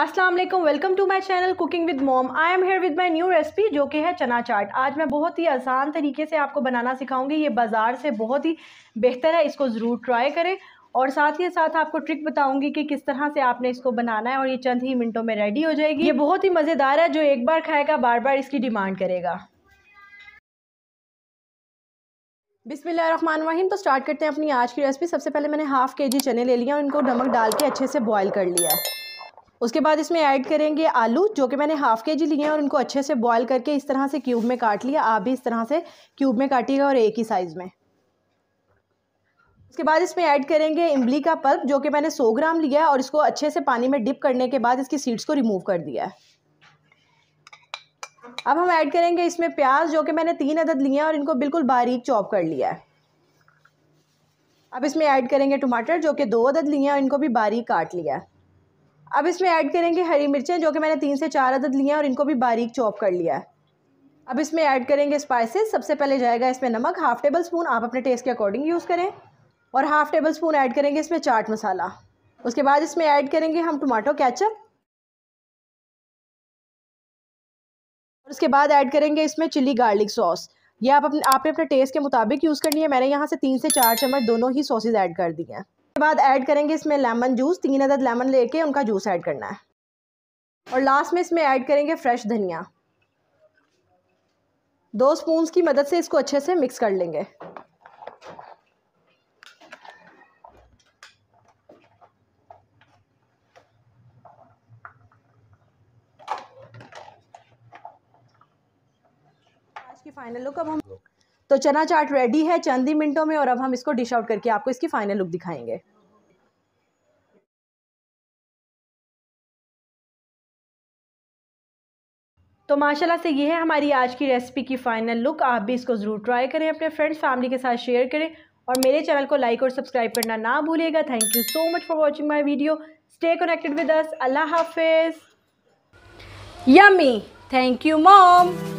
Aslam welcome to my channel cooking with mom I am here with my new recipe जो कि है चना चाट आज मैं बहुत ही आसान तरीके से आपको बनाना सिखाऊंगी ये बाज़ार से बहुत ही बेहतर है इसको ज़रूर ट्राई करें और साथ ही साथ आपको ट्रिक बताऊंगी कि किस तरह से आपने इसको बनाना है और ये चंद ही मिनटों में रेडी हो जाएगी ये बहुत ही मज़ेदार है जो एक बार खाएगा बार बार इसकी डिमांड करेगा बिसमीम तो स्टार्ट करते हैं अपनी आज की रेसिपी सबसे पहले मैंने हाफ़ के जी चने ले लिया और इनको नमक डाल के अच्छे से बॉयल कर लिया है उसके बाद इसमें ऐड करेंगे आलू जो कि मैंने हाफ़ के जी लिए हैं और इनको अच्छे से बॉयल करके इस तरह से क्यूब में काट लिया आप भी इस तरह से क्यूब में काटिएगा और एक ही साइज़ में उसके बाद इसमें ऐड करेंगे इमली का पल्प जो कि मैंने 100 ग्राम लिया है और इसको अच्छे से पानी में डिप करने के बाद इसकी सीड्स को रिमूव कर दिया है अब हम ऐड करेंगे इसमें प्याज जो कि मैंने तीन अदद लिए हैं और इनको बिल्कुल बारीक चॉप कर लिया है अब इसमें ऐड करेंगे टमाटर जो कि दो अदद लिए हैं और इनको भी बारीक काट लिया है अब इसमें ऐड करेंगे हरी मिर्चें जो कि मैंने तीन से चार अदद लिए हैं और इनको भी बारीक चॉप कर लिया है अब इसमें ऐड करेंगे स्पाइसेस सबसे पहले जाएगा इसमें नमक हाफ़ टेबल स्पून आप अपने टेस्ट के अकॉर्डिंग यूज़ करें और हाफ़ टेबल स्पून ऐड करेंगे इसमें चाट मसाला उसके बाद इसमें ऐड करेंगे हम टमाटो कैचअप और उसके बाद ऐड करेंगे इसमें चिली गार्लिक सॉस ये आप अपने आपने अपने टेस्ट के मुताबिक यूज़ करनी है मैंने यहाँ से तीन से चार चम्मच दोनों ही सॉसेज ऐड कर दिए हैं बाद ऐड करेंगे इसमें लेमन जूस तीन अदद लेमन लेके उनका जूस ऐड करना है और लास्ट में इसमें ऐड करेंगे फ्रेश धनिया दो स्पून की मदद से इसको अच्छे से मिक्स कर लेंगे की फाइनल लुक अब हम तो चना चाट रेडी है चंदी मिनटों में और अब हम इसको डिश आउट करके आपको इसकी फाइनल लुक दिखाएंगे तो माशाल्लाह से ये है हमारी आज की रेसिपी की फ़ाइनल लुक आप भी इसको ज़रूर ट्राई करें अपने फ्रेंड्स फैमिली के साथ शेयर करें और मेरे चैनल को लाइक और सब्सक्राइब करना ना भूलिएगा thank you so much for watching my video stay connected with us अल्लाह हाफिज़ यमी थैंक यू मॉम